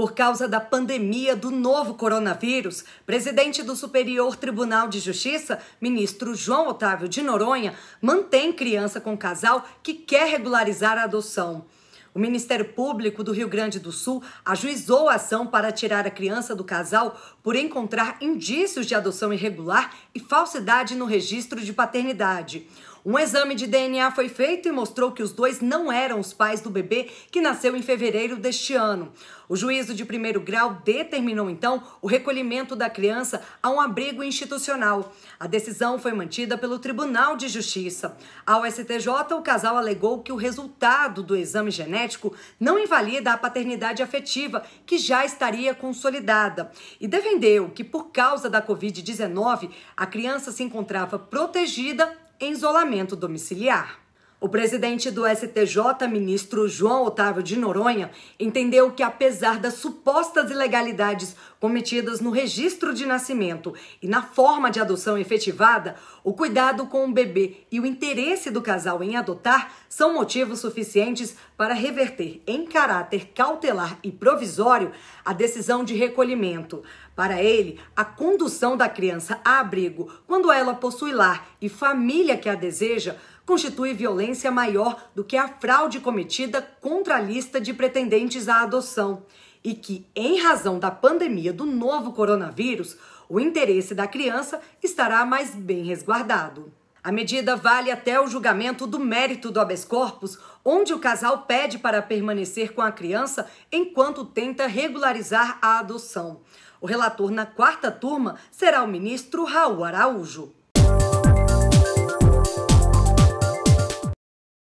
Por causa da pandemia do novo coronavírus, presidente do Superior Tribunal de Justiça, ministro João Otávio de Noronha, mantém criança com casal que quer regularizar a adoção. O Ministério Público do Rio Grande do Sul ajuizou a ação para tirar a criança do casal por encontrar indícios de adoção irregular e falsidade no registro de paternidade. Um exame de DNA foi feito e mostrou que os dois não eram os pais do bebê que nasceu em fevereiro deste ano. O juízo de primeiro grau determinou então o recolhimento da criança a um abrigo institucional. A decisão foi mantida pelo Tribunal de Justiça. Ao STJ, o casal alegou que o resultado do exame genético não invalida a paternidade afetiva, que já estaria consolidada, e defendeu que, por causa da Covid-19, a criança se encontrava protegida em isolamento domiciliar. O presidente do STJ, ministro João Otávio de Noronha, entendeu que, apesar das supostas ilegalidades cometidas no registro de nascimento e na forma de adoção efetivada, o cuidado com o bebê e o interesse do casal em adotar são motivos suficientes para reverter em caráter cautelar e provisório a decisão de recolhimento. Para ele, a condução da criança a abrigo, quando ela possui lar e família que a deseja, constitui violência maior do que a fraude cometida contra a lista de pretendentes à adoção e que, em razão da pandemia do novo coronavírus, o interesse da criança estará mais bem resguardado. A medida vale até o julgamento do mérito do habeas corpus, onde o casal pede para permanecer com a criança enquanto tenta regularizar a adoção. O relator na quarta turma será o ministro Raul Araújo.